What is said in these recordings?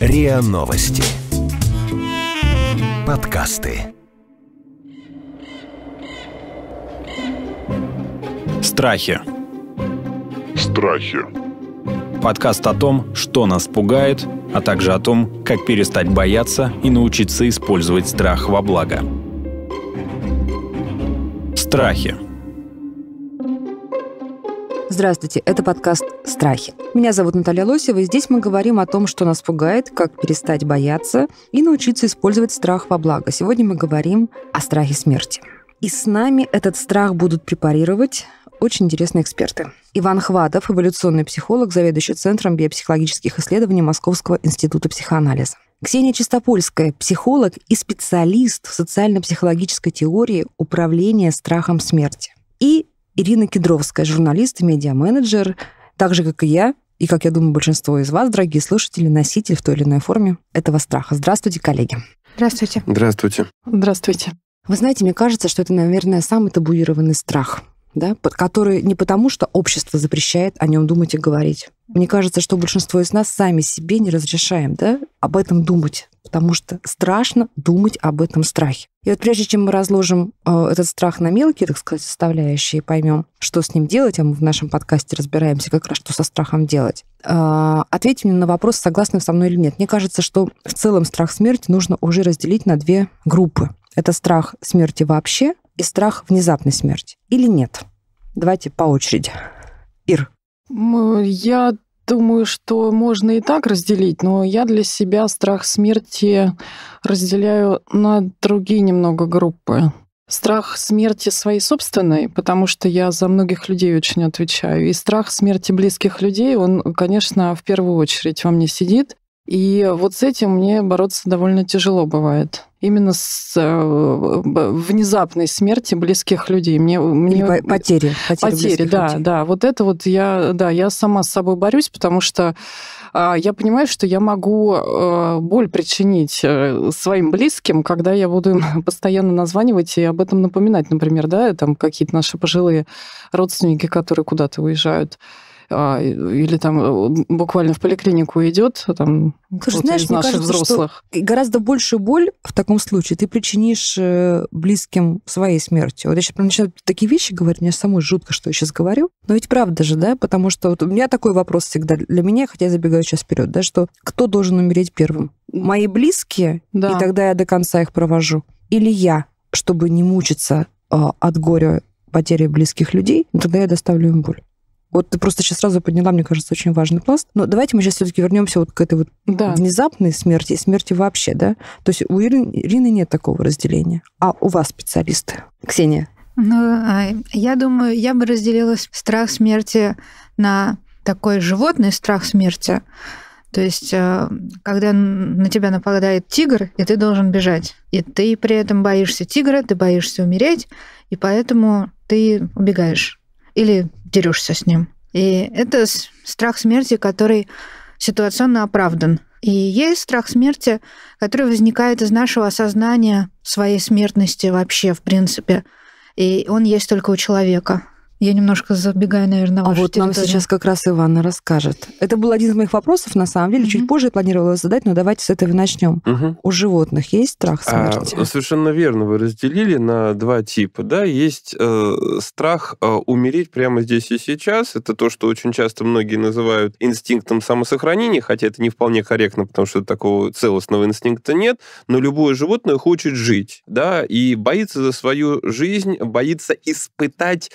РИА Новости. Подкасты. Страхи. Страхи. Подкаст о том, что нас пугает, а также о том, как перестать бояться и научиться использовать страх во благо. Страхи. Здравствуйте, это подкаст «Страхи». Меня зовут Наталья Лосева, и здесь мы говорим о том, что нас пугает, как перестать бояться и научиться использовать страх во благо. Сегодня мы говорим о страхе смерти. И с нами этот страх будут препарировать очень интересные эксперты. Иван Хватов, эволюционный психолог, заведующий Центром биопсихологических исследований Московского института психоанализа. Ксения Чистопольская, психолог и специалист в социально-психологической теории управления страхом смерти. И Ирина Кедровская, журналист и медиа-менеджер, так же, как и я, и, как я думаю, большинство из вас, дорогие слушатели, носитель в той или иной форме этого страха. Здравствуйте, коллеги. Здравствуйте. Здравствуйте. Здравствуйте. Вы знаете, мне кажется, что это, наверное, самый табуированный страх, да, который не потому, что общество запрещает о нем думать и говорить. Мне кажется, что большинство из нас сами себе не разрешаем да, об этом думать, потому что страшно думать об этом страхе. И вот прежде чем мы разложим э, этот страх на мелкие, так сказать, составляющие, поймем, что с ним делать, а мы в нашем подкасте разбираемся как раз, что со страхом делать. Э, Ответьте мне на вопрос, согласны со мной или нет. Мне кажется, что в целом страх смерти нужно уже разделить на две группы. Это страх смерти вообще и страх внезапной смерти. Или нет? Давайте по очереди. Ир. Я Думаю, что можно и так разделить, но я для себя страх смерти разделяю на другие немного группы. Страх смерти своей собственной, потому что я за многих людей очень отвечаю. И страх смерти близких людей, он, конечно, в первую очередь во мне сидит. И вот с этим мне бороться довольно тяжело бывает именно с э, внезапной смерти близких людей. Мне, мне... Или потери. Потери, потери да, людей. да. Вот это вот я, да, я сама с собой борюсь, потому что а, я понимаю, что я могу э, боль причинить э, своим близким, когда я буду им постоянно названивать и об этом напоминать, например, да, там какие-то наши пожилые родственники, которые куда-то уезжают. А, или там э, буквально в поликлинику идет, а там Слушай, знаешь, из наших кажется, взрослых. Что гораздо больше боль в таком случае ты причинишь э, близким своей смертью. Вот я сейчас начинаю такие вещи говорить, мне самой жутко, что я сейчас говорю. Но ведь правда же, да? Потому что вот у меня такой вопрос всегда для меня, хотя я забегаю сейчас вперед, да, что кто должен умереть первым? Мои близкие, да. и тогда я до конца их провожу. Или я, чтобы не мучиться э, от горя потери близких людей, ну, тогда я доставлю им боль. Вот ты просто сейчас сразу подняла, мне кажется, очень важный пласт. Но давайте мы сейчас все-таки вернемся вот к этой вот да. внезапной смерти смерти вообще, да? То есть у Ирины нет такого разделения. А у вас специалисты? Ксения? Ну, а, я думаю, я бы разделила страх смерти на такой животный страх смерти. То есть, э, когда на тебя нападает тигр, и ты должен бежать, и ты при этом боишься тигра, ты боишься умереть, и поэтому ты убегаешь. Или дерешься с ним. И это страх смерти, который ситуационно оправдан. И есть страх смерти, который возникает из нашего осознания своей смертности вообще, в принципе. И он есть только у человека. Я немножко забегаю, наверное, на А вот территорию. нам сейчас как раз Ивана расскажет. Это был один из моих вопросов, на самом деле. Mm-hmm. Чуть позже я планировала задать, но давайте с этого начнем. Mm-hmm. У животных есть страх а, смерти? А, совершенно верно. Вы разделили на два типа. Да, есть э, страх э, умереть прямо здесь и сейчас. Это то, что очень часто многие называют инстинктом самосохранения, хотя это не вполне корректно, потому что такого целостного инстинкта нет. Но любое животное хочет жить, да, и боится за свою жизнь, боится испытать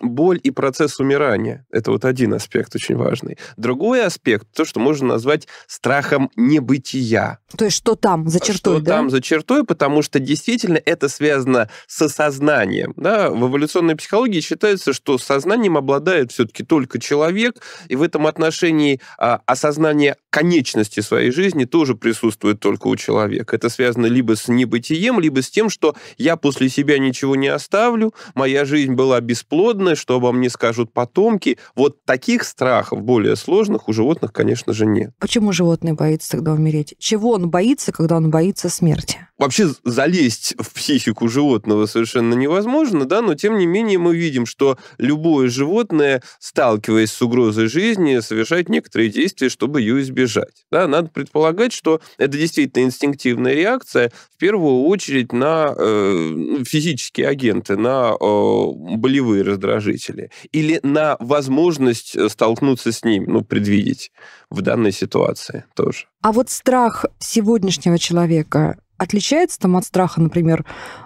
боль и процесс умирания. Это вот один аспект очень важный. Другой аспект, то, что можно назвать страхом небытия. То есть что там за чертой, что да? там за чертой, потому что действительно это связано с сознанием. Да? В эволюционной психологии считается, что сознанием обладает все-таки только человек, и в этом отношении а, осознание конечности своей жизни тоже присутствует только у человека. Это связано либо с небытием, либо с тем, что я после себя ничего не оставлю, моя жизнь была бесплодна, страны, что обо мне скажут потомки. Вот таких страхов более сложных у животных, конечно же, нет. Почему животное боится тогда умереть? Чего он боится, когда он боится смерти? вообще залезть в психику животного совершенно невозможно, да, но тем не менее мы видим, что любое животное, сталкиваясь с угрозой жизни, совершает некоторые действия, чтобы ее избежать. Да, надо предполагать, что это действительно инстинктивная реакция, в первую очередь на э, ну, физические агенты, на э, болевые раздражители или на возможность э, столкнуться с ним, ну, предвидеть в данной ситуации тоже. А вот страх сегодняшнего человека отличается там от страха, например,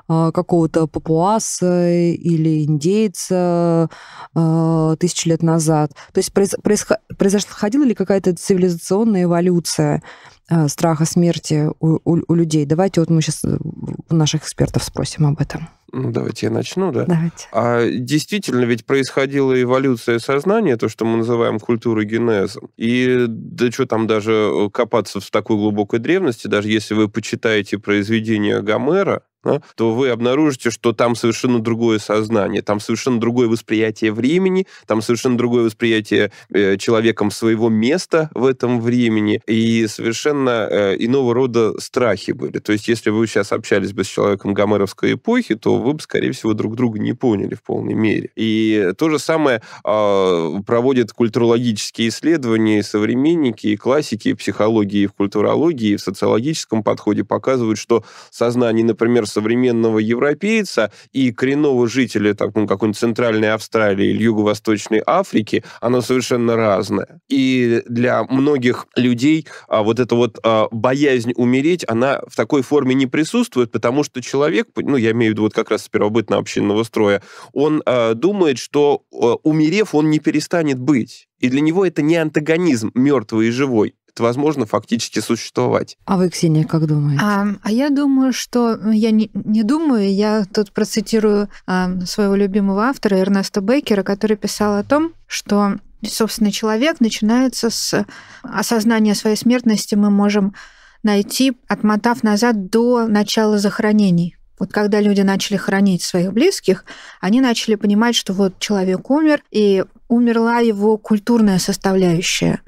э, какого-то папуаса или индейца э, тысячи лет назад? То есть происходила ли какая-то цивилизационная эволюция э, страха смерти у, у, у людей? Давайте вот мы сейчас у наших экспертов спросим об этом. Ну, давайте я начну, да? Давайте. А действительно ведь происходила эволюция сознания, то, что мы называем культурой генезом. И да что там даже э, копаться в такой глубокой древности, даже если вы почитаете произведение Гомера, да, то вы обнаружите, что там совершенно другое сознание, там совершенно другое восприятие времени, там совершенно другое восприятие э, человеком своего места в этом времени, и совершенно э, иного рода страхи были. То есть, если вы сейчас общались бы с человеком гомеровской эпохи, то вы бы, скорее всего, друг друга не поняли в полной мере. И то же самое э, проводят культурологические исследования и современники, и классики, и психологии, и в культурологии, и в социологическом подходе показывают, что сознание, например, современного европейца и коренного жителя там, ну, какой-нибудь Центральной Австралии или Юго-Восточной Африки, оно совершенно разное. И для многих людей а, вот эта вот а, боязнь умереть, она в такой форме не присутствует, потому что человек, ну, я имею в виду вот как раз с первобытного общинного строя, он а, думает, что а, умерев, он не перестанет быть. И для него это не антагонизм мертвый и живой возможно фактически существовать. А вы, Ксения, как думаете? А, а я думаю, что ну, я не, не думаю, я тут процитирую а, своего любимого автора Эрнеста Бейкера, который писал о том, что собственно, человек начинается с осознания своей смертности. Мы можем найти, отмотав назад до начала захоронений. Вот когда люди начали хоронить своих близких, они начали понимать, что вот человек умер, и умерла его культурная составляющая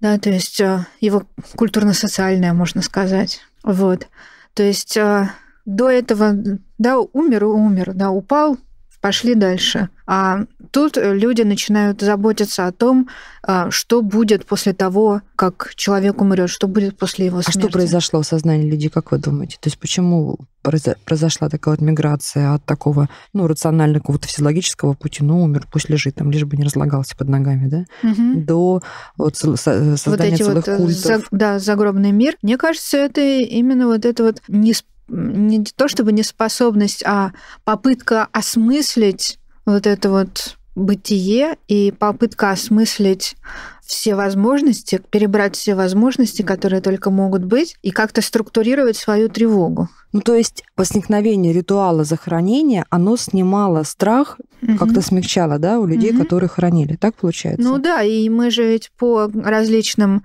да, то есть э, его культурно-социальное, можно сказать. Вот. То есть э, до этого, да, умер и умер, да, упал, пошли дальше. А тут люди начинают заботиться о том, э, что будет после того, как человек умрет, что будет после его смерти. А что произошло в сознании людей, как вы думаете? То есть почему произошла такая вот миграция от такого, ну, рационального какого-то физиологического пути, ну, умер, пусть лежит там, лишь бы не разлагался под ногами, да, угу. до вот э, создания вот эти целых вот, э, культов. За, да, загробный мир. Мне кажется, это именно вот это вот не, не то чтобы неспособность, а попытка осмыслить вот это вот бытие и попытка осмыслить все возможности, перебрать все возможности, которые только могут быть, и как-то структурировать свою тревогу. Ну, то есть возникновение ритуала захоронения, оно снимало страх, угу. как-то смягчало, да, у людей, угу. которые хоронили. Так получается? Ну да, и мы же ведь по различным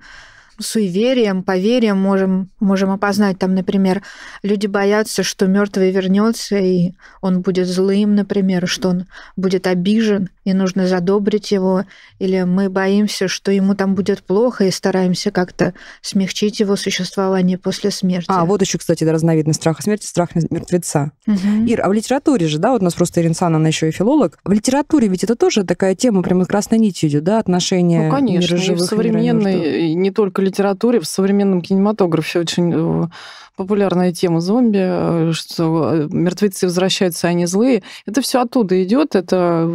суевериям, поверьям можем, можем опознать. Там, например, люди боятся, что мертвый вернется, и он будет злым, например, что он будет обижен, и нужно задобрить его. Или мы боимся, что ему там будет плохо, и стараемся как-то смягчить его существование после смерти. А, вот еще, кстати, да, разновидность страха смерти, страх мертвеца. Угу. Ир, а в литературе же, да, вот у нас просто Иринсан, она еще и филолог. В литературе ведь это тоже такая тема, прямо красной нитью да, отношения ну, конечно, мира живых, и в современной, мира не только литературе, в современном кинематографе очень э, популярная тема зомби, э, что э, мертвецы возвращаются, они а злые. Это все оттуда идет, это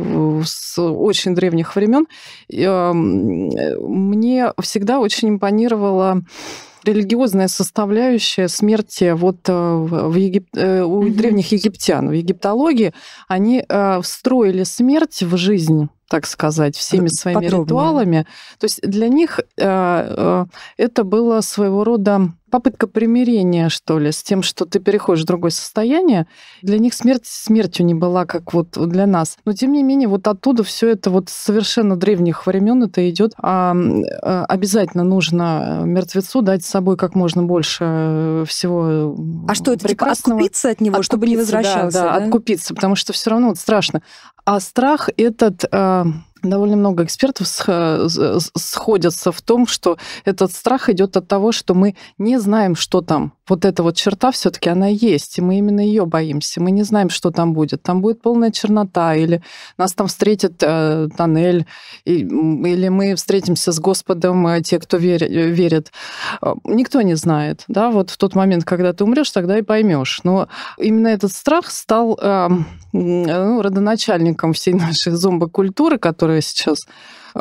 с очень древних времен. Мне всегда очень импонировала религиозная составляющая смерти вот в Егип... у древних египтян, в египтологии, они встроили смерть в жизнь так сказать, всеми своими Подробнее. ритуалами. То есть для них э, э, это было своего рода попытка примирения, что ли, с тем, что ты переходишь в другое состояние. Для них смерть смертью не была, как вот для нас. Но тем не менее, вот оттуда все это вот совершенно древних времен это идет. А, э, обязательно нужно мертвецу дать с собой как можно больше всего. А что это типа откупиться от него, откупиться, чтобы не возвращался? Да, да, да, откупиться, потому что все равно вот страшно. А страх этот э, это довольно много экспертов э, э, сходятся в том, что этот страх идет от того, что мы не знаем, что там. Вот эта вот черта все-таки она есть, и мы именно ее боимся. Мы не знаем, что там будет. Там будет полная чернота, или нас там встретит э, тоннель, и, или мы встретимся с Господом, э, те, кто э, верит, верит. Никто не знает, да. Вот в тот момент, когда ты умрешь, тогда и поймешь. Но именно этот страх стал э, ну, родоначальником всей нашей зомбокультуры, которая которые сейчас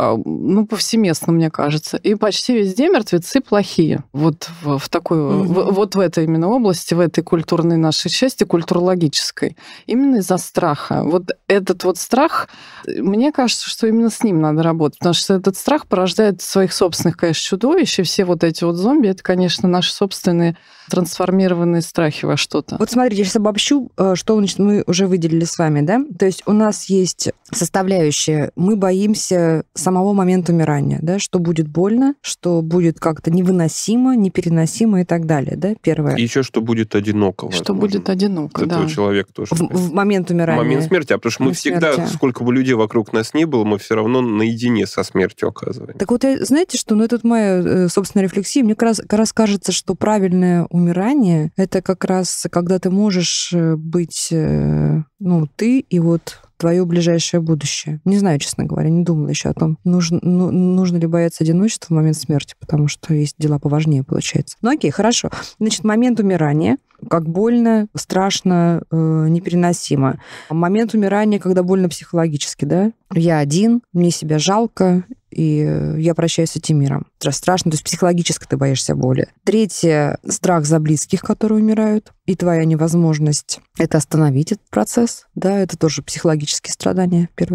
а, ну, повсеместно, мне кажется. И почти везде мертвецы плохие. Вот в, в такой, угу. в, вот в этой именно области, в этой культурной нашей части, культурологической. Именно из-за страха. Вот этот вот страх, мне кажется, что именно с ним надо работать, потому что этот страх порождает своих собственных, конечно, чудовищ, и все вот эти вот зомби, это, конечно, наши собственные трансформированные страхи во что-то. Вот смотрите, я сейчас обобщу, э, что значит, мы уже выделили с вами, да? То есть у нас есть составляющая, мы боимся сам самого момента умирания, да, что будет больно, что будет как-то невыносимо, непереносимо и так далее, да, первое. И еще, что будет одиноко. Что возможно. будет одиноко, да. Человек тоже. В, в момент умирания. В момент смерти, а потому что мы всегда, сколько бы людей вокруг нас ни было, мы все равно наедине со смертью оказываемся. Так вот, я, знаете что, ну, это вот моя э, собственная рефлексия, мне как раз, как раз кажется, что правильное умирание, это как раз когда ты можешь э, быть, э, ну, ты и вот твое ближайшее будущее. Не знаю, честно говоря, не думала еще о том, нужно, ну, нужно ли бояться одиночества в момент смерти, потому что есть дела поважнее, получается. Ну окей, хорошо. Значит, момент умирания, как больно, страшно, э, непереносимо. Момент умирания, когда больно психологически, да? Я один, мне себя жалко, и я прощаюсь с этим миром. Страшно, то есть психологически ты боишься боли. Третье, страх за близких, которые умирают, и твоя невозможность это остановить, этот процесс, да, это тоже психологические страдания, э,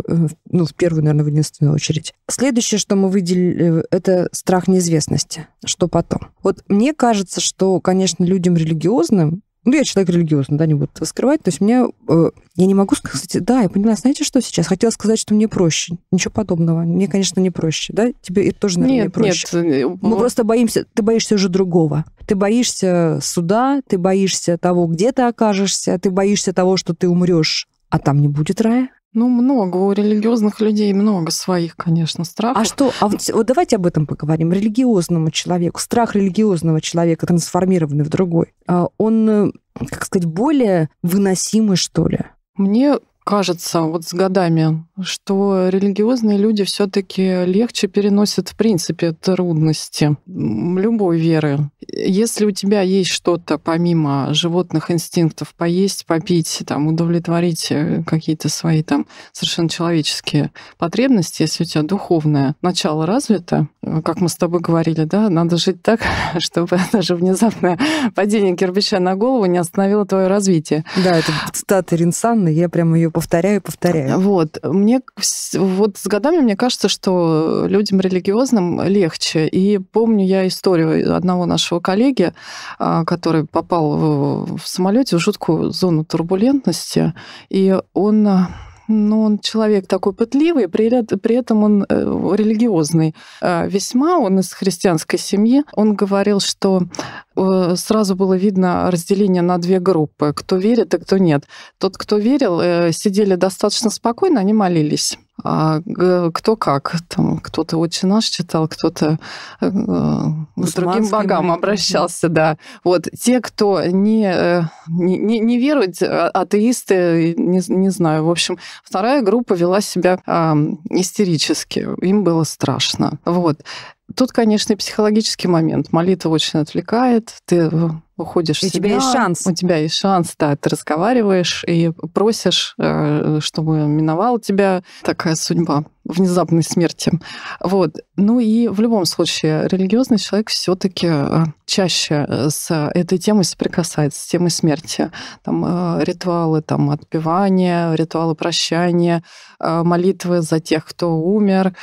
ну, в первую, наверное, в единственную очередь. Следующее, что мы выделили, э, это страх неизвестности, что потом. Вот мне кажется, что, конечно, людям религиозным ну, я человек религиозный, да, не буду это скрывать. То есть мне... Э, я не могу сказать, да, я поняла, знаете, что сейчас? Хотела сказать, что мне проще. Ничего подобного. Мне, конечно, не проще, да? Тебе это тоже, наверное, нет, не проще. Нет, э, э, Мы просто боимся... Ты боишься уже другого. Ты боишься суда, ты боишься того, где ты окажешься, ты боишься того, что ты умрешь, а там не будет рая. Ну, много. У религиозных людей много своих, конечно, страхов. А что? А вот, вот давайте об этом поговорим. Религиозному человеку, страх религиозного человека, трансформированный в другой, а он, э, как сказать, более выносимый, что ли? Мне кажется вот с годами, что религиозные люди все таки легче переносят в принципе трудности любой веры. Если у тебя есть что-то помимо животных инстинктов, поесть, попить, там, удовлетворить э, какие-то свои там совершенно человеческие потребности, если у тебя духовное начало развито, э, как мы с тобой говорили, да, надо жить так, чтобы даже внезапное падение кирпича на голову не остановило твое развитие. Да, это цитата Ринсанны, я прям ее повторяю и повторяю. Вот. Мне вот с годами мне кажется, что людям религиозным легче. И помню я историю одного нашего коллеги, а, который попал в самолете в жуткую зону турбулентности, и он а, но он человек такой пытливый, при, при этом он э, религиозный. А весьма он из христианской семьи. Он говорил, что э, сразу было видно разделение на две группы, кто верит и кто нет. Тот, кто верил, э, сидели достаточно спокойно, они молились. А кто как. Там кто-то очень наш» читал, кто-то э, к другим богам обращался, да. Вот те, кто не, э, не, не верует, а, атеисты, не, не знаю. В общем, вторая группа вела себя э, истерически. Им было страшно. Вот. Тут, конечно, и психологический момент. Молитва очень отвлекает, ты э, уходишь у себя. У тебя есть шанс. У тебя есть шанс, да. Ты разговариваешь и просишь, э, чтобы миновала тебя такая судьба внезапной смерти. Вот. Ну и в любом случае религиозный человек все таки э, чаще с этой темой соприкасается, с темой смерти. Там ритуалы там, отпевания, ритуалы прощания, молитвы за тех, кто умер,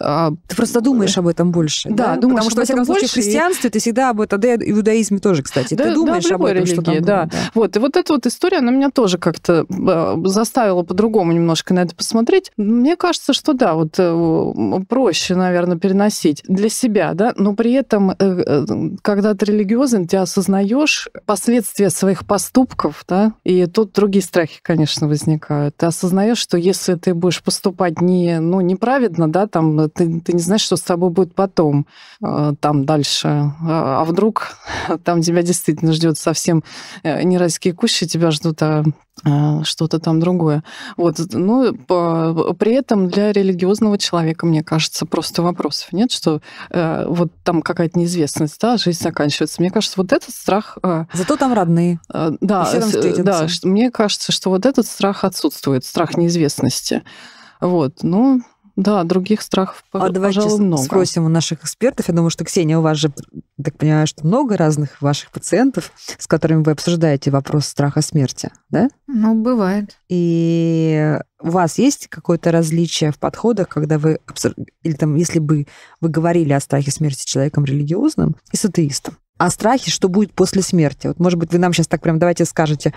а, ты просто думаешь об этом больше. Да, да думаешь потому что, во всяком случае, в христианстве и... ты всегда об этом, да, и в иудаизме тоже, кстати. Да, ты думаешь да, об этом, религии, что там да. Было, да. Вот, и вот эта вот история, она меня тоже как-то э, заставила по-другому немножко на это посмотреть. Мне кажется, что да, вот э, проще, наверное, переносить для себя, да, но при этом, э, когда ты религиозен, ты осознаешь последствия своих поступков, да, и тут другие страхи, конечно, возникают. Ты осознаешь, что если ты будешь поступать не, ну, неправедно, да, там, ты, ты не знаешь, что с тобой будет потом, э, там дальше. А, а вдруг там тебя действительно ждет совсем э, не райские кущи, тебя ждут, а, а что-то там другое. Вот. Ну, при этом для религиозного человека, мне кажется, просто вопросов нет, что э, вот там какая-то неизвестность, да, жизнь заканчивается. Мне кажется, вот этот страх... Э, Зато там родные. да, там да мне кажется, что вот этот страх отсутствует, страх неизвестности. Вот, ну... Но да, других страхов, а давайте много. спросим у наших экспертов. Я думаю, что, Ксения, у вас же, так понимаю, что много разных ваших пациентов, с которыми вы обсуждаете вопрос страха смерти, да? Ну, бывает. И у вас есть какое-то различие в подходах, когда вы или там, если бы вы говорили о страхе смерти человеком религиозным и с атеистом, о страхе, что будет после смерти. Вот, может быть, вы нам сейчас так прям давайте скажете,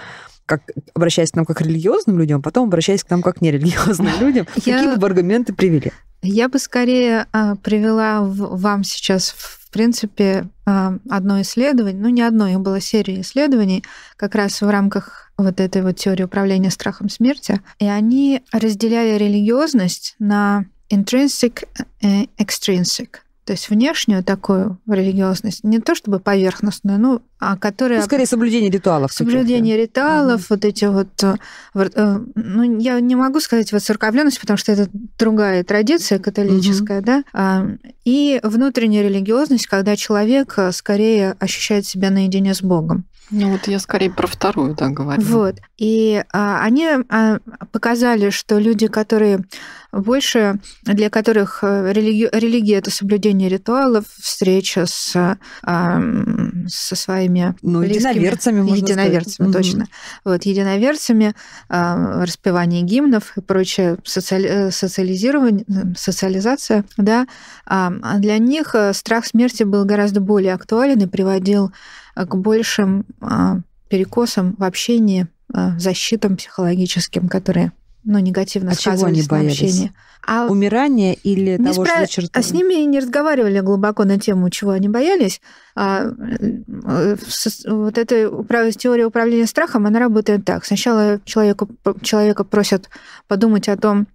как обращаясь к нам как религиозным людям, а потом обращаясь к нам как нерелигиозным людям. Какие бы аргументы привели? Я бы скорее а, привела вам сейчас, в принципе, а, одно исследование, ну не одно, их была серия исследований, как раз в рамках вот этой вот теории управления страхом смерти, и они разделяли религиозность на intrinsic и э, extrinsic то есть внешнюю такую религиозность, не то чтобы поверхностную, ну, а которая... Ну, скорее, соблюдение ритуалов. Соблюдение таких, ритуалов, да. вот эти вот... Э, э, ну, я не могу сказать вот церковленность, потому что это другая традиция католическая, угу. да, а, и внутренняя религиозность, когда человек э, скорее ощущает себя наедине с Богом. Ну вот я скорее про вторую, да, говорю. Вот. И а, они а, показали, что люди, которые больше, для которых э, религи- религия это соблюдение ритуалов, встреча с, а, со своими ну, близкими. единоверцами, можно единоверцами, сказать. точно. Угу. Вот, единоверцами, а, распевание гимнов и прочее, социали- э, социализирование, социализация, да, а, а для них э, страх смерти был гораздо более актуален и приводил Э, к большим а, перекосам в общении, а, защитам психологическим, которые ну, негативно а сказывались чего они на общении. А Умирание или не того, спра... что А с ними не разговаривали глубоко на тему, чего они боялись. А, э, вот эта управ... теория управления страхом, она работает так. Сначала человеку, человека просят подумать о том,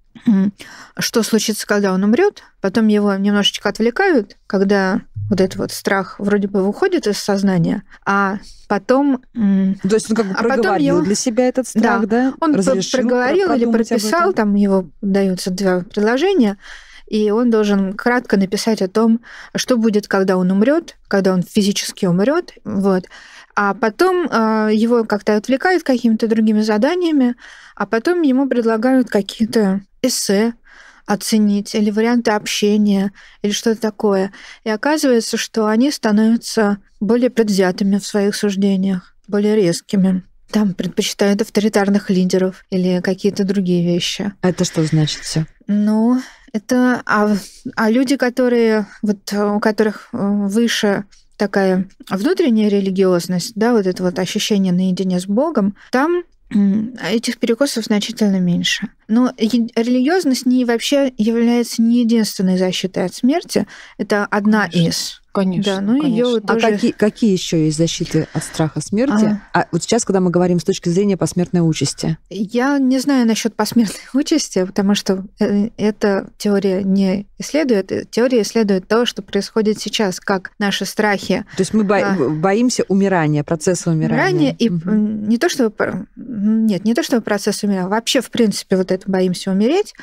что случится, когда он умрет. Потом его немножечко отвлекают, когда вот этот вот страх вроде бы выходит из сознания, а потом... То есть он как бы а проговорил его, для себя этот страх, да? да? Он разрешил проговорил или прописал, там его даются два предложения, и он должен кратко написать о том, что будет, когда он умрет, когда он физически умрет, вот. А потом э, его как-то отвлекают какими-то другими заданиями, а потом ему предлагают какие-то эссе оценить, или варианты общения, или что-то такое. И оказывается, что они становятся более предвзятыми в своих суждениях, более резкими. Там предпочитают авторитарных лидеров или какие-то другие вещи. Это что значит все? Ну, это а, а люди, которые вот у которых э, выше такая внутренняя религиозность, да, вот это вот ощущение наедине с Богом, там этих перекосов значительно меньше. Но религиозность не вообще является не единственной защитой от смерти. Это одна конечно, из. Конечно. Да, ну конечно. Ее вот а какие, какие еще есть защиты от страха смерти? А... а вот сейчас, когда мы говорим с точки зрения посмертной участи. Я не знаю насчет посмертной участи, потому что э, эта теория не исследует. Э, теория исследует то, что происходит сейчас, как наши страхи. То есть мы бо- а... боимся умирания, процесса умирания. Умирание и угу. не то, что... Нет, не то, что процесс умирания. Вообще, в принципе, вот это это боимся умереть,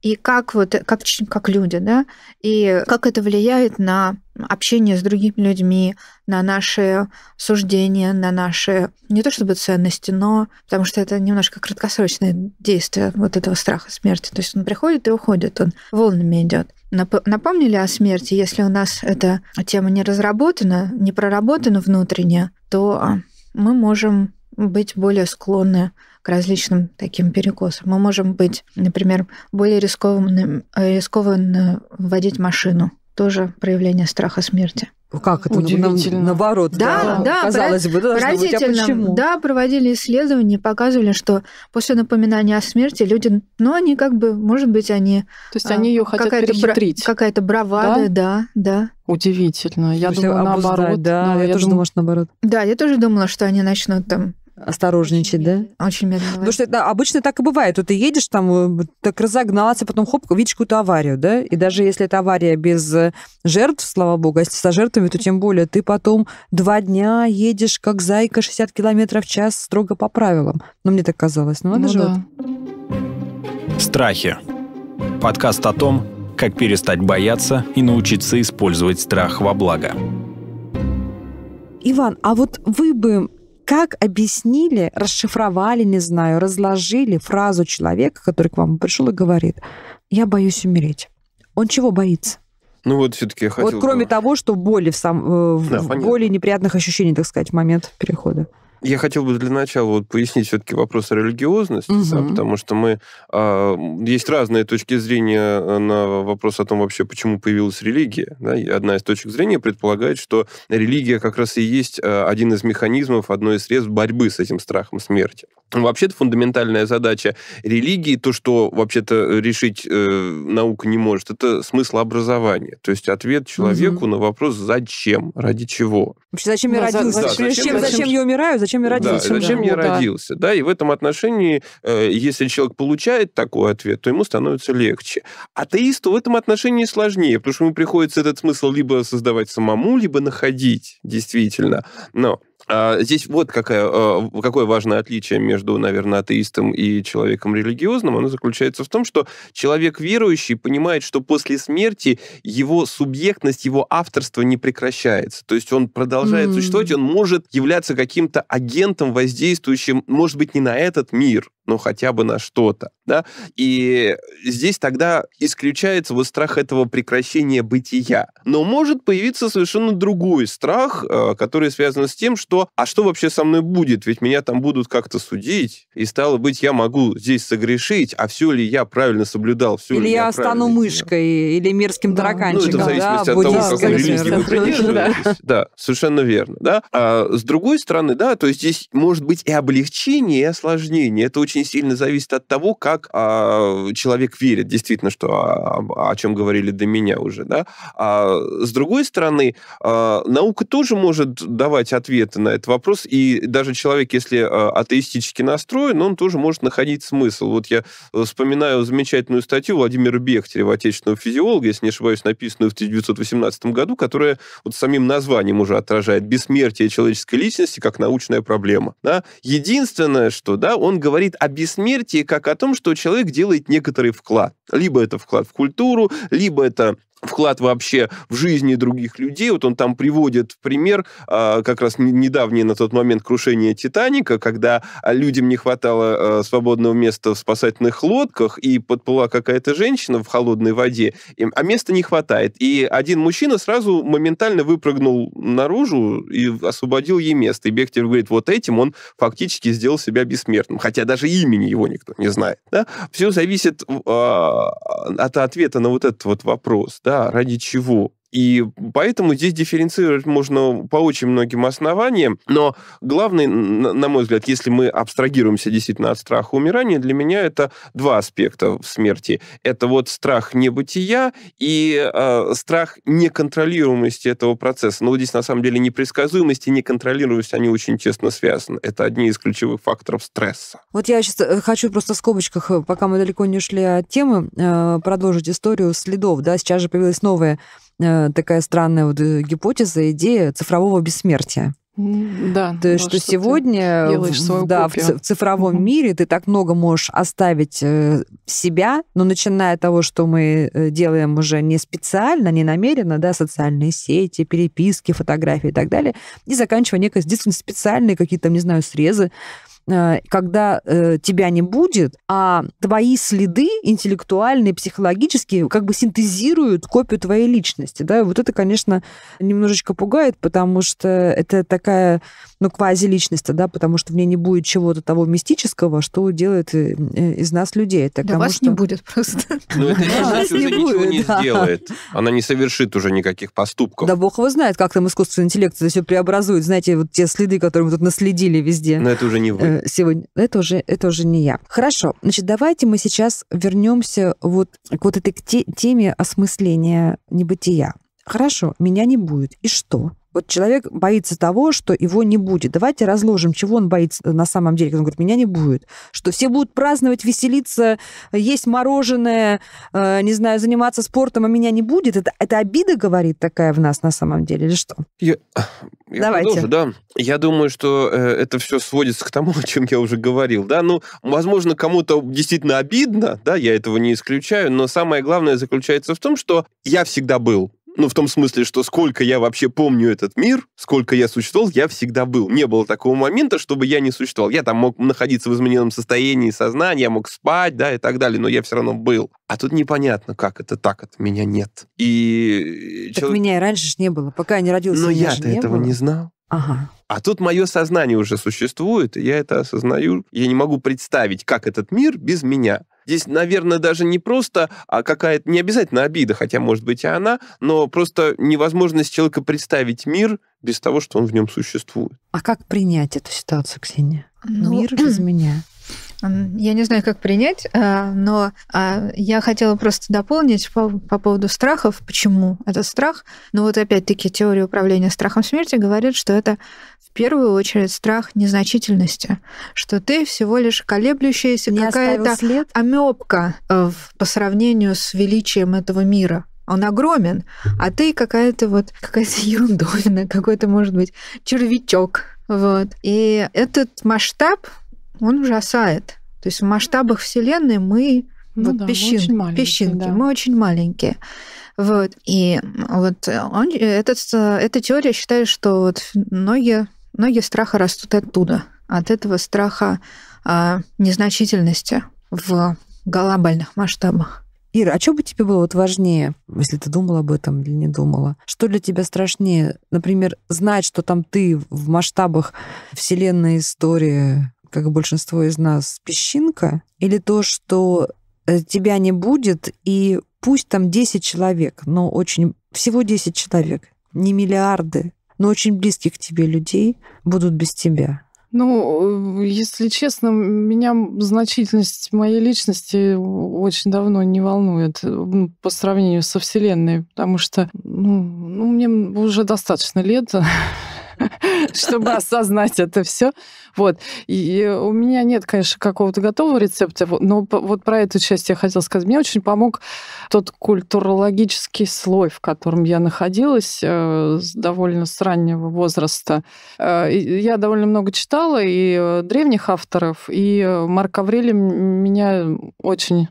и как, вот, как, как люди, да, и как это влияет на общение с другими людьми, на наши суждения, на наши не то чтобы ценности, но потому что это немножко краткосрочное действие вот этого страха смерти. То есть он приходит и уходит, он волнами идет. Напомнили о смерти, если у нас эта тема не разработана, не проработана внутренне, то а, мы можем быть более склонны различным таким перекосам. Мы можем быть, например, более рискованным, э, рискованно водить машину. Тоже проявление страха смерти. Ну как это ну, ну, удивительно? На, наоборот, да, да, да казалось бы, да, Быть, а да, проводили исследования, показывали, что после напоминания о смерти люди, ну, они как бы, может быть, они... То есть а, они ее хотят какая перехитрить. Какая-то бравада, да, да. да. Удивительно. Я Если думала, наоборот. Да, я, я тоже думала, что наоборот. Да, я тоже думала, что они начнут там осторожничать, да? Очень медленно. Потому что это обычно так и бывает. Вот ты едешь там, э, так разогнался, потом хоп, видишь какую-то аварию, да? И даже если это авария без э, жертв, слава богу, а если со жертвами, то тем более ты потом два дня едешь как зайка 60 километров в час строго по правилам. Ну, мне так казалось. Ну, это ну, же да. вот. Страхи. Подкаст о том, как перестать бояться и научиться использовать страх во благо. Иван, а вот вы бы как объяснили, расшифровали, не знаю, разложили фразу человека, который к вам пришел и говорит, я боюсь умереть. Он чего боится? Ну вот все-таки я хотел... Вот кроме того, что боли, в сам, э, да, в боли неприятных ощущений, так сказать, момент перехода. Я хотел бы для начала вот пояснить все-таки вопрос о религиозности, угу. да, потому что мы а, есть разные точки зрения э, на вопрос о том вообще, почему появилась религия. Да, и одна из точек зрения предполагает, что религия как раз и есть э, один из механизмов, одно из средств борьбы с этим страхом смерти. Вообще-то фундаментальная задача религии, то, что вообще-то э, решить э, наука не может, это смысл образования. То есть ответ человеку угу. на вопрос «зачем?», «ради чего?». Вообще, зачем я ну, родился? Да, зачем, зачем, зачем я умираю? зачем я родился? Да, зачем да. я родился? Да, и в этом отношении, э, если человек получает такой ответ, то ему становится легче. Атеисту в этом отношении сложнее, потому что ему приходится этот смысл либо создавать самому, либо находить, действительно. Но а, здесь вот какое, э, какое важное отличие между, наверное, атеистом и человеком религиозным. Оно заключается в том, что человек верующий понимает, что после смерти его субъектность, его авторство не прекращается. То есть он продолжает mm. существовать, он может являться каким-то агентом, воздействующим, может быть, не на этот мир, ну, хотя бы на что-то, да? И здесь тогда исключается вот страх этого прекращения бытия. Но может появиться совершенно другой страх, э, который связан с тем, что «а что вообще со мной будет? Ведь меня там будут как-то судить, и стало быть, я могу здесь согрешить, а все ли я правильно соблюдал, все или ли я, я стану мышкой, делал? или мерзким да. Ну, ну, это в зависимости да, от того, какой религии вы придерживаетесь. да, совершенно верно, да? А с другой стороны, да, то есть здесь может быть и облегчение, и осложнение. Это очень очень сильно зависит от того, как а, человек верит, действительно, что а, о чем говорили до меня уже, да. А, с другой стороны, а, наука тоже может давать ответы на этот вопрос, и даже человек, если а, атеистически настроен, он тоже может находить смысл. Вот я э, вспоминаю замечательную статью Владимира Бехтерева, отечественного физиолога, если не ошибаюсь, написанную в 1918 году, которая вот самим названием уже отражает «Бессмертие человеческой личности как научная проблема». Да? Единственное, что да, он говорит о о бессмертии как о том, что человек делает некоторый вклад. Либо это вклад в культуру, либо это вклад вообще в жизни других людей. Вот он там приводит пример а, как раз недавнее на тот момент крушения «Титаника», когда а, людям не хватало а, свободного места в спасательных лодках, и подплыла какая-то женщина в холодной воде, а места не хватает. И один мужчина сразу моментально выпрыгнул наружу и освободил ей место. И Бехтер говорит, вот этим он фактически сделал себя бессмертным, хотя даже имени его никто не знает. Да? Все зависит от ответа на вот этот вот вопрос да, ради чего и поэтому здесь дифференцировать можно по очень многим основаниям. Но главный, на мой взгляд, если мы абстрагируемся действительно от страха умирания, для меня это два аспекта в смерти. Это вот страх небытия и э, страх неконтролируемости этого процесса. Но вот здесь на самом деле непредсказуемость и неконтролируемость, они очень тесно связаны. Это одни из ключевых факторов стресса. Вот я сейчас э, хочу просто в скобочках, э, пока мы далеко не ушли от темы, э, продолжить историю следов. Да? Сейчас же появилась новая Э, такая странная вот э, гипотеза, идея цифрового бессмертия. Да. То есть, что, что сегодня да, копию. в цифровом угу. мире ты так много можешь оставить э, себя, но начиная от того, что мы делаем уже не специально, не намеренно, да, социальные сети, переписки, фотографии и так далее, и заканчивая некой действительно специальные какие-то, не знаю, срезы, Э, когда э, тебя не будет, а твои следы интеллектуальные, психологические как бы синтезируют копию твоей личности. Да? вот это, конечно, немножечко пугает, потому что это такая ну, квази-личность, да, потому что в ней не будет чего-то того мистического, что делает э, из нас людей. Это да ну, вас что... не будет просто. Ну, эта личность уже ничего не сделает. Она не совершит уже никаких поступков. Да бог его знает, как там искусственный интеллект это все преобразует. Знаете, вот те следы, которые мы тут наследили везде. Но это уже не вы сегодня. Это уже, это уже не я. Хорошо, значит, давайте мы сейчас вернемся вот к вот этой теме осмысления небытия. Хорошо, меня не будет. И что? Вот человек боится того, что его не будет. Давайте разложим, чего он боится э, на самом деле. Он говорит, меня не будет. Что все будут праздновать, веселиться, есть мороженое, э, не знаю, заниматься спортом, а меня не будет. Это, это обида, говорит, такая в нас на самом деле, или что? Я, я Давайте. Продолжу, да. Я думаю, что э, это все сводится к тому, о чем я уже говорил. Да, ну, возможно, кому-то действительно обидно, да, я этого не исключаю, но самое главное заключается в том, что я всегда был ну, в том смысле, что сколько я вообще помню этот мир, сколько я существовал, я всегда был. Не было такого момента, чтобы я не существовал. Я там мог находиться в измененном состоянии сознания, я мог спать, да, и так далее, но я все равно был. А тут непонятно, как это так, от меня нет. И... Так человек... меня и раньше ж не было, пока я не родился. Но я-то этого было. не знал. Ага. А тут мое сознание уже существует, и я это осознаю. Я не могу представить, как этот мир без меня. Здесь, наверное, даже не просто а какая-то, не обязательно обида, хотя, может быть, и она, но просто невозможность человека представить мир без того, что он в нем существует. А как принять эту ситуацию, Ксения? Ну, мир без меня. Я не знаю, как принять, а, но а, я хотела просто дополнить по, по поводу страхов, почему этот страх. Но ну, вот опять-таки теория управления страхом смерти говорит, что это в первую очередь страх незначительности, что ты всего лишь колеблющаяся какая-то амебка э, по сравнению с величием этого мира он огромен, а ты какая-то вот какая-то ерундовина, какой-то, может быть, червячок. Вот. И этот масштаб он ужасает. То есть в масштабах Вселенной мы ну вот да, песчин, мы очень песчинки, да. мы очень маленькие. Вот. И вот он, этот, эта теория считает, что вот ноги, ноги страха растут оттуда, от этого страха а, незначительности в глобальных масштабах. Ира, а что бы тебе было вот важнее, если ты думала об этом или не думала? Что для тебя страшнее? Например, знать, что там ты в масштабах вселенной истории как большинство из нас, песчинка, или то, что э, тебя не будет, и пусть там 10 человек, но очень... Всего 10 человек, не миллиарды, но очень близких к тебе людей будут без тебя. Ну, э, если честно, меня значительность моей личности очень давно не волнует э, ну, по сравнению со Вселенной, потому что ну, ну мне уже достаточно лет, чтобы осознать это все. Вот. И э, у меня нет, конечно, какого-то готового рецепта, но вот про эту часть я хотела сказать. Мне очень помог тот культурологический слой, в котором я находилась э, довольно с раннего возраста. Э, я довольно много читала и древних авторов, и Марк Аврелий меня очень,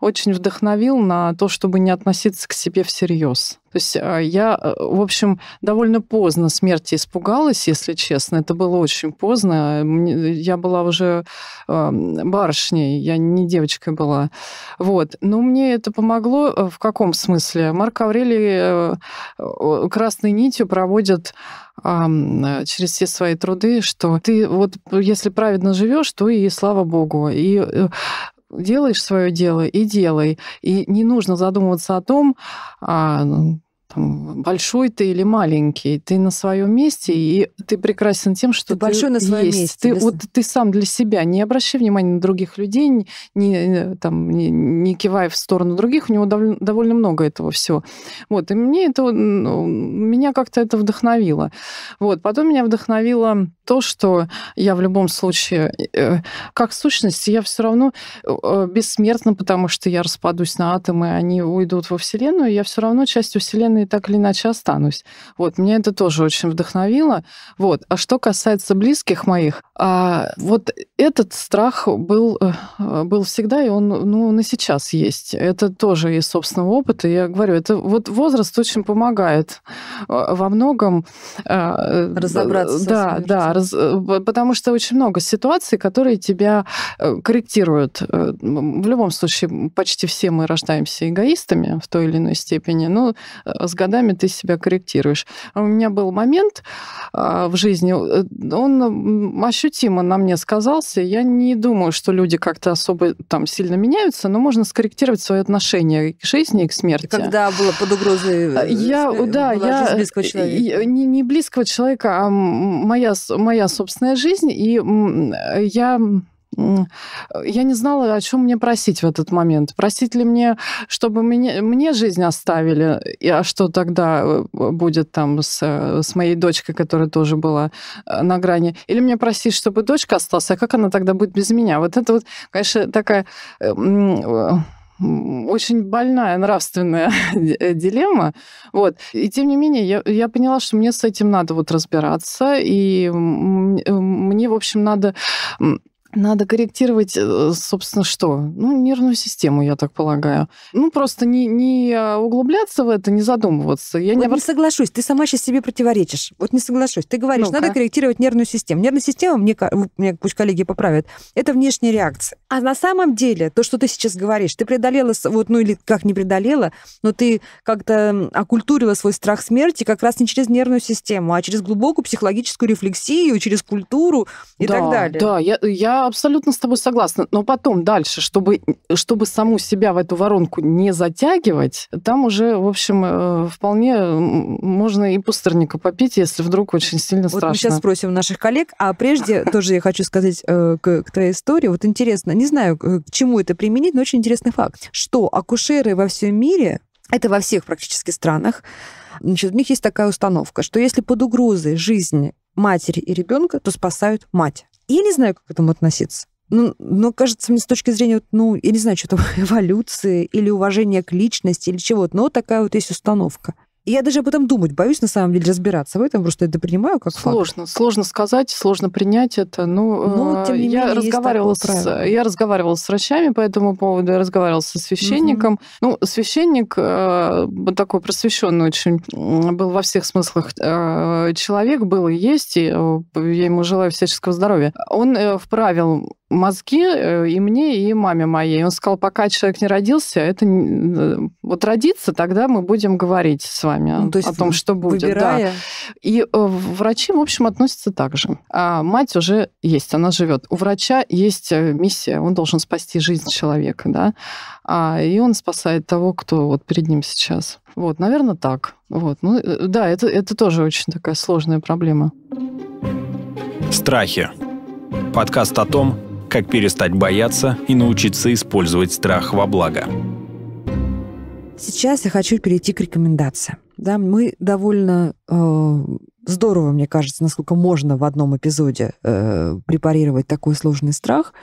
очень вдохновил на то, чтобы не относиться к себе всерьез. То есть а, я, э, в общем, довольно поздно смерти испугалась, если честно. Это было очень поздно. Я была уже барышней, я не девочкой была. Вот. Но мне это помогло э, в каком смысле? Марк Аврелий э, красной нитью проводит через все свои труды, что ты вот если праведно живешь, то и слава богу. И делаешь свое дело и делай. И не нужно задумываться о том, а, ну, там, большой ты или маленький, ты на своем месте, и ты прекрасен тем, что ты, ты большой на своем есть. месте. Ты, вот, ты сам для себя, не обращай внимания на других людей, не, э, там, не, не кивай в сторону других, у него дов, довольно много этого всего. Вот, и мне это, ну, меня как-то это вдохновило. Вот, потом меня вдохновило то, что я в любом случае, э, как сущность, я все равно э, бессмертна, потому что я распадусь на атомы, они уйдут во Вселенную, я все равно частью Вселенной наверное, так или иначе останусь. Вот, меня это тоже очень вдохновило. Вот. А что касается близких моих, а, вот этот страх был, э, был всегда, и он ну, на сейчас есть. Это тоже из собственного опыта. Я говорю, это вот возраст очень помогает э, во многом... Э, Разобраться. Да, да, раз, потому что очень много ситуаций, которые тебя корректируют. В любом случае, почти все мы рождаемся эгоистами в той или иной степени. Ну, с годами ты себя корректируешь. У меня был момент а, в жизни, э, он ощутимо на мне сказался. Я не думаю, что люди как-то особо там сильно меняются, но можно скорректировать свое отношение к жизни и к смерти. Когда было под угрозой э, а, я, э, да, я, близкого человека? Не, не близкого человека, а моя, моя собственная жизнь. И я я не знала, о чем мне просить в этот момент. Просить ли мне, чтобы мне, мне жизнь оставили, а что тогда э, будет там с, э, с моей дочкой, которая тоже была э, на грани, или мне просить, чтобы дочка осталась, а как она тогда будет без меня? Вот это вот, конечно, такая очень больная нравственная дилемма. Вот. И тем не менее, я, я поняла, что мне с этим надо вот разбираться, и мне, в общем, надо надо корректировать, э, собственно, что? Ну, нервную систему, я так полагаю. Ну, просто не, не а, углубляться в это, не задумываться. Я вот не... не соглашусь, ты сама сейчас себе противоречишь. Вот не соглашусь. Ты говоришь, ну -ка. надо корректировать нервную систему. Нервная система, мне, мне пусть коллеги поправят, это внешняя реакция. А на самом деле, то, что ты сейчас говоришь, ты преодолела, вот, ну или как не преодолела, но ты как-то окультурила свой страх смерти как раз не через нервную систему, а через глубокую психологическую рефлексию, через культуру и да, так далее. Да, я, я абсолютно с тобой согласна. Но потом дальше, чтобы, чтобы саму себя в эту воронку не затягивать, там уже, в общем, э, вполне можно и пустырника попить, если вдруг очень сильно вот страшно. Вот мы сейчас спросим наших коллег, а прежде тоже я хочу сказать э, к, к твоей истории. Вот интересно, не знаю, к чему это применить, но очень интересный факт, что акушеры во всем мире, это во всех практически странах, значит, у них есть такая установка, что если под угрозой жизни матери и ребенка, то спасают мать. Я не знаю, как к этому относиться. Ну, но кажется мне с точки зрения, ну, я не знаю, что-то эволюции или уважения к личности или чего-то, но такая вот есть установка. И я даже об этом думать боюсь, на самом деле, разбираться в этом, просто это принимаю как Сложно, факт. сложно сказать, сложно принять это. Но, ну, но ну, а, тем не я менее, разговаривала с, я разговаривала с врачами по этому поводу, я разговаривала со священником. Угу. Ну, священник э, такой просвещенный очень был во всех смыслах э, человек, был и есть, и э, я ему желаю всяческого здоровья. Он вправил мозги и мне, и маме моей. Он сказал, пока человек не родился, это вот родиться тогда мы будем говорить с вами вами, ну, то есть о том, что будет. Выбирая... Да. И э, врачи, в общем, относятся так же. А мать уже есть, она живет. У врача есть э, миссия, он должен спасти жизнь человека, да, а, и он спасает того, кто вот перед ним сейчас. Вот, наверное, так. Вот, ну э, да, это это тоже очень такая сложная проблема. Страхи. Подкаст о том, как перестать бояться и научиться использовать страх во благо. Сейчас я хочу перейти к рекомендациям. Да, мы довольно э, здорово, мне кажется, насколько можно в одном эпизоде э, препарировать такой сложный страх.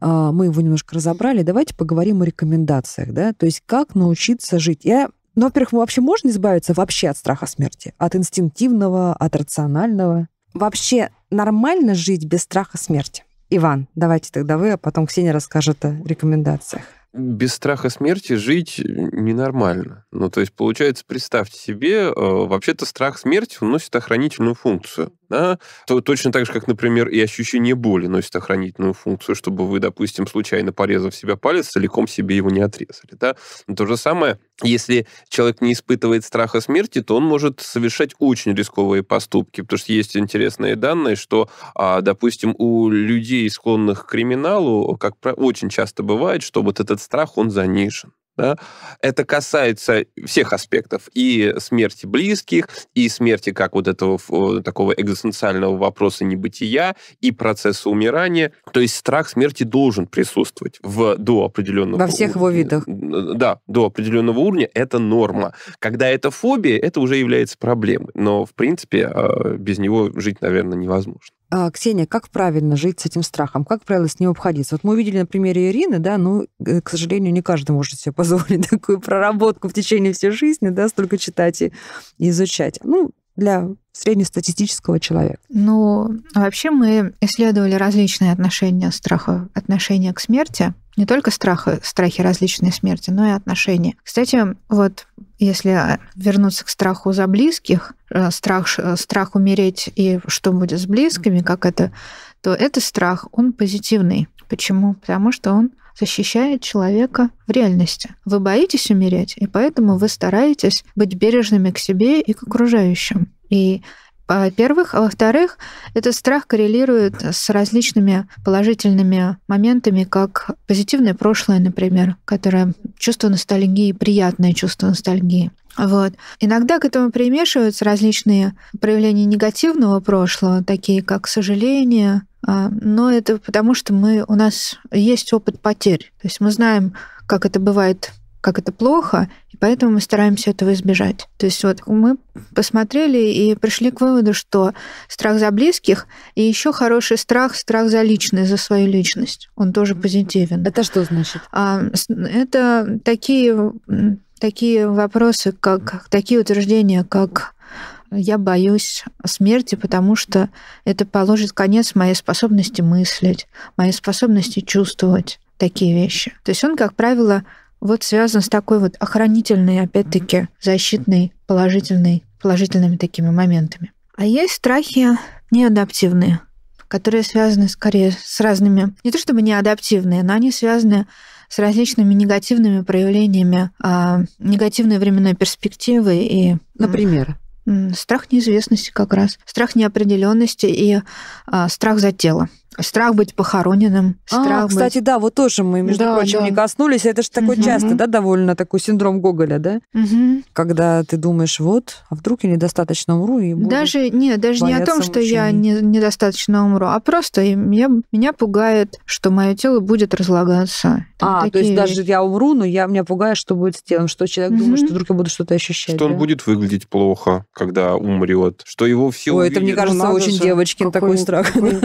Э, мы его немножко разобрали. Давайте поговорим о рекомендациях, да, то есть как научиться жить. Я ну, во-первых, вообще можно избавиться вообще от страха смерти? От инстинктивного, от рационального? Вообще нормально жить без страха смерти? Иван, давайте тогда вы, а потом Ксения расскажет о рекомендациях без страха смерти жить э, ненормально. Ну, то есть, получается, представьте себе, э, вообще-то страх смерти он носит охранительную функцию. Да? точно так же, как, например, и ощущение боли носит охранительную функцию, чтобы вы, допустим, случайно порезав себя палец, целиком себе его не отрезали. Да? Ну, то же самое, если человек не испытывает страха смерти, то он может совершать очень рисковые поступки, потому что есть интересные данные, что, а, допустим, у людей, склонных к криминалу, как очень часто бывает, что вот этот страх, он занижен. Да? Это касается всех аспектов и смерти близких, и смерти как вот этого такого экзистенциального вопроса небытия, и процесса умирания. То есть страх смерти должен присутствовать в, до определенного Во всех уровня. его видах. Да, до определенного уровня это норма. Когда это фобия, это уже является проблемой. Но, в принципе, а, без него жить, наверное, невозможно. А, Ксения, как правильно жить с этим страхом? Как правильно с ним обходиться? Вот мы увидели на примере Ирины, да, но ну, э, к сожалению, не каждый может себе позволить такую проработку в течение всей жизни, да, столько читать и изучать. Ну, для среднестатистического человека. Ну, а вообще мы исследовали различные отношения страха, отношения к смерти, не только страха, страхи различной смерти, но и отношения. Кстати, вот если а, вернуться к страху за близких, э, страх, э, страх умереть и что будет с близкими, как это, то этот страх, он позитивный. Почему? Потому что он защищает человека в реальности. Вы боитесь умереть, и поэтому вы стараетесь быть бережными к себе и к окружающим. И во-первых. А во-вторых, этот страх коррелирует с различными положительными моментами, как позитивное прошлое, например, которое чувство ностальгии, приятное чувство ностальгии. Вот. Иногда к этому примешиваются различные проявления негативного прошлого, такие как сожаление, а, но это потому, что мы, у нас есть опыт потерь. То есть мы знаем, как это бывает как это плохо, и поэтому мы стараемся этого избежать. То есть вот мы посмотрели и пришли к выводу, что страх за близких и еще хороший страх, страх за личность, за свою личность, он тоже позитивен. Это что значит? А, это такие, такие вопросы, как такие утверждения, как я боюсь смерти, потому что это положит конец моей способности мыслить, моей способности чувствовать такие вещи. То есть он, как правило, вот связан с такой вот охранительной, опять-таки, защитной, положительной, положительными такими моментами. А есть страхи неадаптивные, которые связаны скорее с разными, не то чтобы неадаптивные, но они связаны с различными негативными проявлениями а, негативной временной перспективы и... Например? Страх неизвестности как раз, страх неопределенности и а, страх за тело. Страх быть похороненным. А, страх а, кстати, быть... да, вот тоже мы, между да, прочим, да. не коснулись. Это же такой угу. часто, да, довольно такой синдром Гоголя, да? Угу. Когда ты думаешь, вот, а вдруг я недостаточно умру и Даже, нет, даже не о том, что я не, недостаточно умру, а просто меня, меня пугает, что мое тело будет разлагаться. Там а, такие... то есть даже я умру, но я, меня пугает, что будет с телом, что человек угу. думает, что вдруг я буду что-то ощущать. Что да? он будет выглядеть плохо, когда умрет, что его все Ой, увидят. это, мне ну, кажется, ну, очень девочкин такой страх. Какой...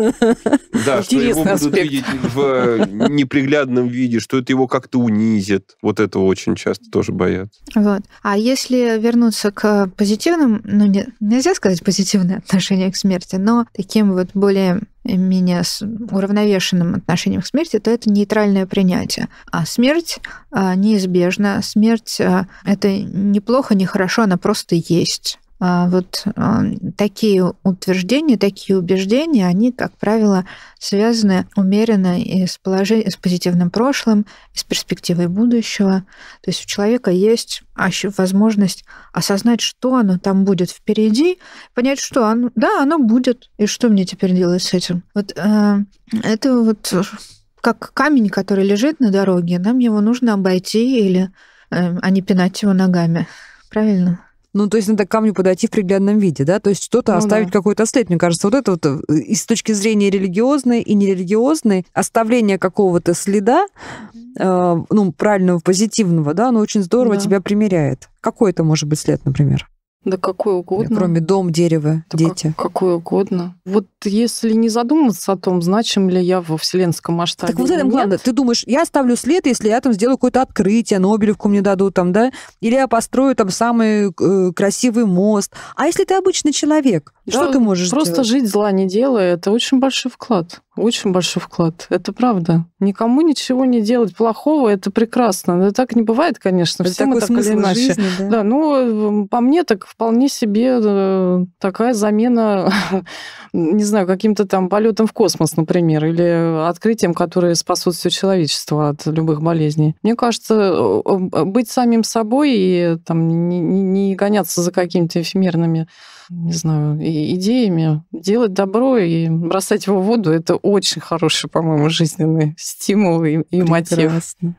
Да, что его будут видеть в э, неприглядном виде, что это его как-то унизит. Вот этого очень часто тоже боятся. Вот. А если вернуться к позитивным, ну, не, нельзя сказать позитивное отношение к смерти, но таким вот более менее с уравновешенным отношением к смерти, то это нейтральное принятие. А смерть а, неизбежна. Смерть а, это неплохо, не хорошо, она просто есть. А, вот а, такие утверждения, такие убеждения, они, как правило, связаны умеренно и с, положением, с позитивным прошлым, и с перспективой будущего. То есть у человека есть возможность осознать, что оно там будет впереди, понять, что оно, да, оно будет, и что мне теперь делать с этим. Вот а, это вот как камень, который лежит на дороге, нам его нужно обойти или эм, а не пинать его ногами. Правильно? Ну, то есть надо к камню подойти в приглядном виде, да? То есть что-то ну, оставить, да. какой-то след. Мне кажется, вот это вот э, и с точки зрения религиозной и нерелигиозной оставление какого-то следа, э, ну, правильного, позитивного, да, оно очень здорово да. тебя примеряет. Какой это может быть след, например? Да какой угодно. Кроме дом, дерево, да дети. Как, какой угодно. Вот если не задуматься о том, значим ли я во вселенском масштабе. Так вот это главное. Ты думаешь, я оставлю след, если я там сделаю какое-то открытие, Нобелевку мне дадут там, да? Или я построю там самый э, красивый мост. А если ты обычный человек, да, что ты можешь Просто делать? жить зла не делая, это очень большой вклад. Очень большой вклад. Это правда. Никому ничего не делать плохого, это прекрасно. Но так не бывает, конечно. Это Все мы так или иначе. Жизни, да? да, ну, по мне так вполне себе э, такая замена, не знаю, каким-то там полетом в космос, например, или открытием, которые спасут все человечество от любых болезней. Мне кажется, э, э, быть самим собой и там не, не гоняться за какими-то эфемерными не знаю, идеями. Делать добро и бросать его в воду – это очень хороший, по-моему, жизненный стимул и, и мотив.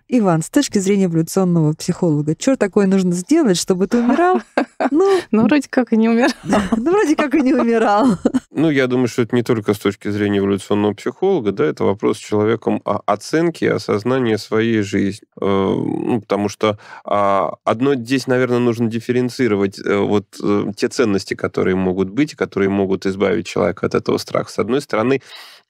Иван, с точки зрения эволюционного психолога, что такое нужно сделать, чтобы ты умирал? Ну, ну вроде как и не умирал. Ну, вроде как и не умирал. Ну, я думаю, что это не только с точки зрения эволюционного психолога, да, это вопрос с человеком о оценке и осознании своей жизни. Э, ну, потому что а, одно здесь, наверное, нужно дифференцировать э, вот э, те ценности, которые которые могут быть, которые могут избавить человека от этого страха. С одной стороны,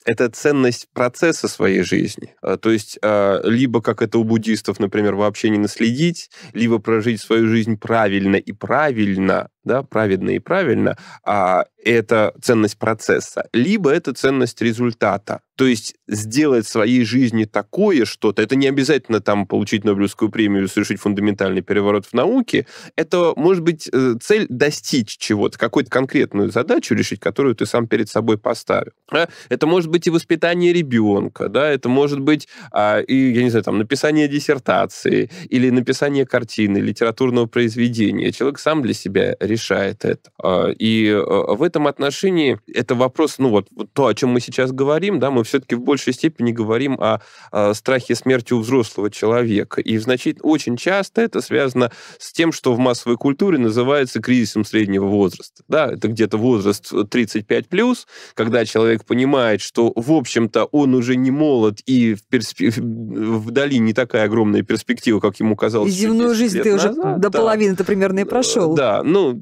это ценность процесса своей жизни. А, то есть а, либо, как это у буддистов, например, вообще не наследить, либо прожить свою жизнь правильно и правильно, да, праведно и правильно, а это ценность процесса, либо это ценность результата. То есть сделать в своей жизни такое что-то, это не обязательно там получить Нобелевскую премию, совершить фундаментальный переворот в науке, это может быть э, цель достичь чего-то, какую-то конкретную задачу решить, которую ты сам перед собой поставил. Это может быть и воспитание ребенка, да, это может быть а, и, я не знаю, там, написание диссертации или написание картины, литературного произведения. Человек сам для себя решает это. А, и а, в этом отношении это вопрос, ну вот то, о чем мы сейчас говорим, да, мы все-таки в большей степени говорим о, страхе смерти у взрослого человека. И значит, очень часто это связано с тем, что в массовой культуре называется кризисом среднего возраста. Да, это где-то возраст 35+, плюс, когда человек понимает, что, в общем-то, он уже не молод, и в перспе... вдали не такая огромная перспектива, как ему казалось. Земную жизнь ты назад. уже до да. половины-то примерно и прошел. Да, ну,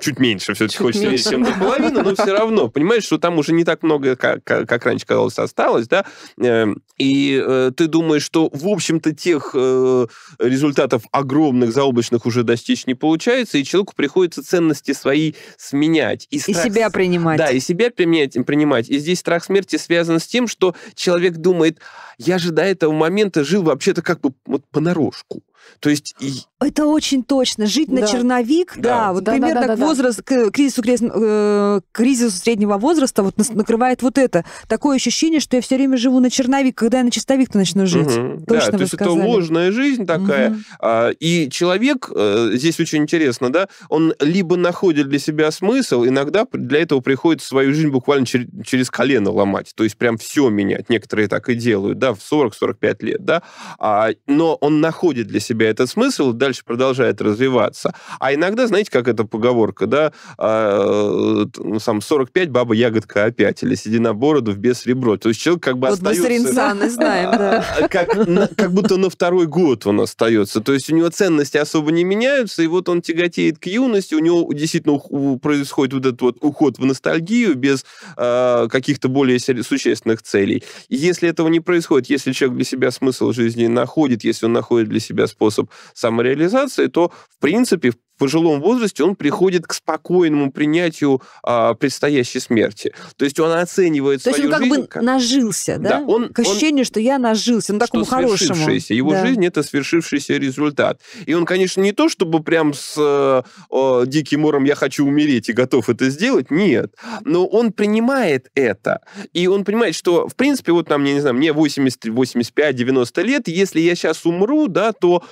чуть меньше, все-таки хочется меньше. чем до но все равно, понимаешь, что там уже не так много, как, как раньше казалось, осталось, да, эм, и э, ты думаешь, что, в общем-то, тех э, результатов огромных заоблачных уже достичь не получается, и человеку приходится ценности свои сменять. И, страх... и себя принимать. Да, и себя применять, принимать. И здесь страх смерти связан с тем, что человек думает, я же до этого момента жил вообще-то как бы вот понарошку. То есть... И... Это очень точно. Жить да. на черновик, да, да вот да, примерно да, да, возраст, к кризису, э, к кризису среднего возраста вот накрывает вот это. Такое ощущение, что я все время живу на черновик, когда я на чистовик-то начну жить. Угу. Точно да, то есть сказали. это ложная жизнь такая. Угу. И человек, э, здесь очень интересно, да, он либо находит для себя смысл, иногда для этого приходится свою жизнь буквально через колено ломать, то есть прям все менять. Некоторые так и делают, да, в 40-45 лет, да. А, но он находит для себя этот смысл, дальше продолжает развиваться. А иногда, знаете, как эта поговорка ягодка, да, а, сам 45, баба ягодка опять, или сиди на бороду в без ребро. То есть человек как бы вот остается... мы с знаем, да. А, как, как будто на второй год он остается. То есть у него ценности особо не меняются, и вот он тяготеет к юности, у него действительно происходит вот этот вот уход в ностальгию без э, каких-то более существенных целей. если этого не происходит, если человек для себя смысл жизни находит, если он находит для себя способ самореализации, то, в принципе, пожилом возрасте он приходит к спокойному принятию а, предстоящей смерти. То есть он оценивает То свою жизнь... То есть он как жизнь, бы как... нажился, да? да он, к ощущению, он... что я нажился, ну, такому что хорошему. Свершившееся. Его да. жизнь — это свершившийся результат. И он, конечно, не то, чтобы прям с э, э, диким мором «я хочу умереть» и готов это сделать, нет. Но он принимает это. И он понимает, что, в принципе, вот там, я не знаю, мне 80, 85, 90 лет, если я сейчас умру, да, то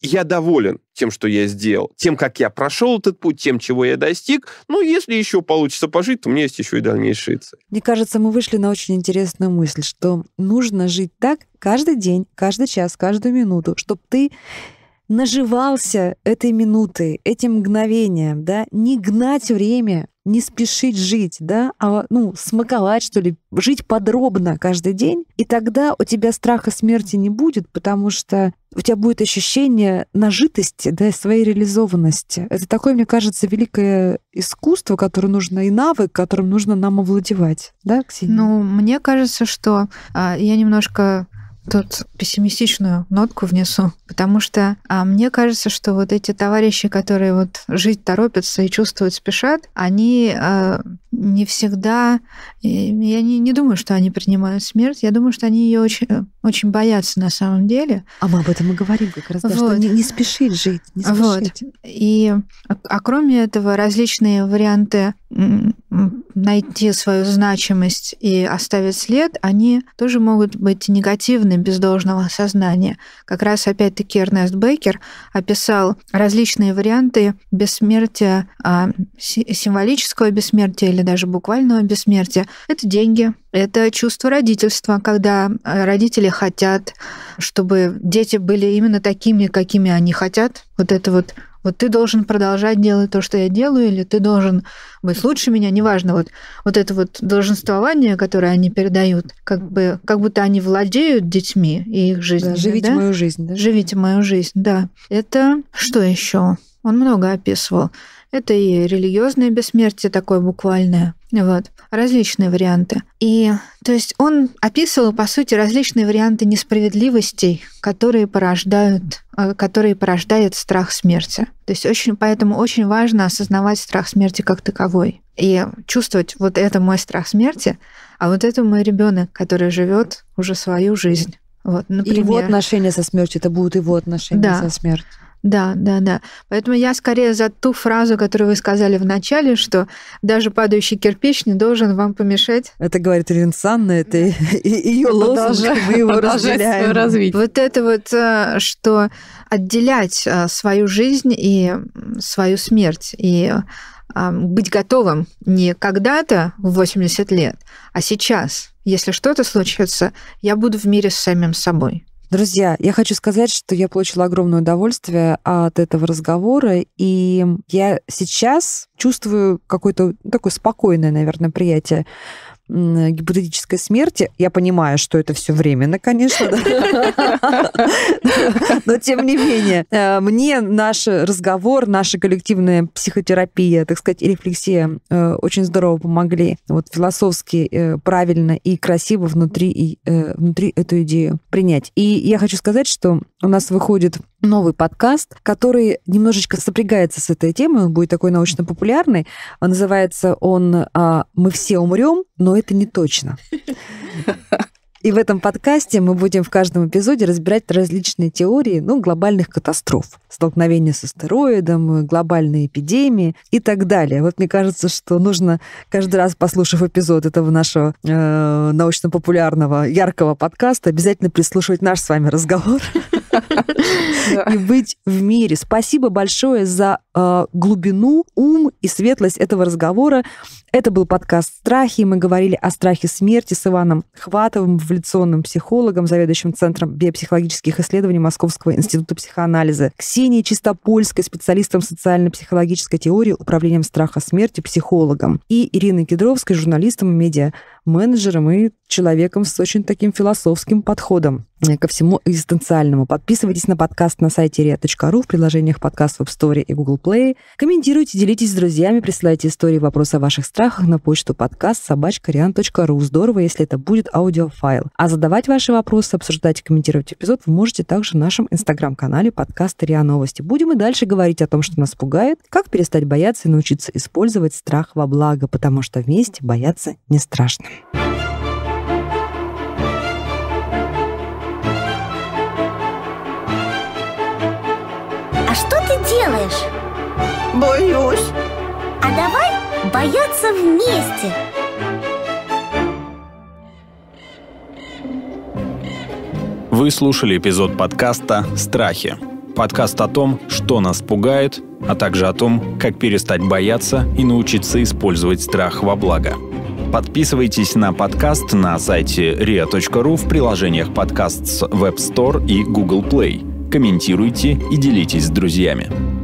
я доволен тем, что я сделал, тем, как я прошел этот путь, тем, чего я достиг. Но ну, если еще получится пожить, то у меня есть еще и дальнейшие цели. Мне кажется, мы вышли на очень интересную мысль, что нужно жить так каждый день, каждый час, каждую минуту, чтобы ты наживался этой минуты, этим мгновением, да, не гнать время, не спешить жить, да, а ну, смаковать, что ли, жить подробно каждый день. И тогда у тебя страха смерти не будет, потому что у тебя будет ощущение нажитости, да, своей реализованности. Это такое, мне кажется, великое искусство, которое нужно, и навык, которым нужно нам овладевать, да, Ксения? Ну, мне кажется, что а, я немножко тут пессимистичную нотку внесу, потому что а, мне кажется, что вот эти товарищи, которые вот жить торопятся и чувствуют спешат, они а, не всегда, я не, не думаю, что они принимают смерть, я думаю, что они ее очень, э, очень боятся на самом деле. А мы об этом и говорим как раз, да, вот. что не, не спешить жить, не спешить. Вот. И, а, а кроме этого, различные варианты найти свою значимость и оставить след, они тоже могут быть негативны без должного осознания. Как раз опять-таки Эрнест Бейкер описал различные варианты бессмертия, а, символического бессмертия или даже буквального бессмертия. Это деньги, это чувство родительства, когда э, родители хотят, чтобы дети были именно такими, какими они хотят. Вот это вот вот ты должен продолжать делать то, что я делаю, или ты должен быть лучше меня, неважно. Вот, вот это вот долженствование, которое они передают, как, бы, как будто они владеют детьми и их жизнью. Да, живите да? мою жизнь. Да? Живите мою жизнь, да. Это что еще? Он много описывал. Это и религиозное бессмертие такое буквальное. Вот. Различные варианты. И то есть он описывал, по сути, различные варианты несправедливостей, которые порождают, э, которые порождают страх смерти. То есть очень, поэтому очень важно осознавать страх смерти как таковой и чувствовать, вот это мой страх смерти, а вот это мой ребенок, который живет уже свою жизнь. Вот, например. И его отношения со смертью, это будут его отношения да. со смертью. Да, да, да. Поэтому я скорее за ту фразу, которую вы сказали в начале, что даже падающий кирпич не должен вам помешать. Это говорит Ринсанна, это и ее лозунг, мы его разделяем. Вот это вот, э, что отделять э, свою жизнь и свою смерть, и э, быть готовым не когда-то в 80 лет, а сейчас. Если что-то случится, я буду в мире с самим собой. Друзья, я хочу сказать, что я получила огромное удовольствие от этого разговора, и я сейчас чувствую какое-то ну, такое спокойное, наверное, приятие гипотетической смерти, я понимаю, что это все временно, конечно, но тем не менее, э, мне наш разговор, наша коллективная психотерапия, так сказать, рефлексия э, очень здорово помогли вот философски э, правильно и красиво внутри, и, внутри эту идею принять. И я хочу сказать, что у нас выходит новый подкаст, который немножечко сопрягается с этой темой, он будет такой научно-популярный. называется он а, «Мы все умрем, но это не точно». И в этом подкасте мы будем в каждом эпизоде разбирать различные теории ну, глобальных катастроф. столкновения с астероидом, глобальные эпидемии и так далее. Вот мне кажется, что нужно каждый раз, послушав эпизод этого нашего э, научно-популярного яркого подкаста, обязательно прислушивать наш с вами разговор и быть в мире. Спасибо большое за Э, глубину, ум и светлость этого разговора. Это был подкаст «Страхи», мы говорили о страхе смерти с Иваном Хватовым, эволюционным психологом, заведующим Центром биопсихологических исследований Московского института психоанализа, Ксенией Чистопольской, специалистом социально-психологической теории, управлением страха смерти, психологом, и Ириной Кедровской, журналистом, медиа-менеджером и человеком с очень таким философским подходом ко всему экзистенциальному. Подписывайтесь на подкаст на сайте ria.ru в приложениях подкаст в App Store и Google Play Play. Комментируйте, делитесь с друзьями, присылайте истории, вопросы о ваших страхах на почту подкаст собачкариан.ру. Здорово, если это будет аудиофайл. А задавать ваши вопросы, обсуждать и комментировать эпизод вы можете также в нашем инстаграм-канале подкаст РИА Новости. Будем и дальше говорить о том, что нас пугает, как перестать бояться и научиться использовать страх во благо, потому что вместе бояться не страшно. А что ты делаешь? Боюсь. А давай бояться вместе. Вы слушали эпизод подкаста «Страхи». Подкаст о том, что нас пугает, а также о том, как перестать бояться и научиться использовать страх во благо. Подписывайтесь на подкаст на сайте ria.ru в приложениях подкаст с Web Store и Google Play. Комментируйте и делитесь с друзьями.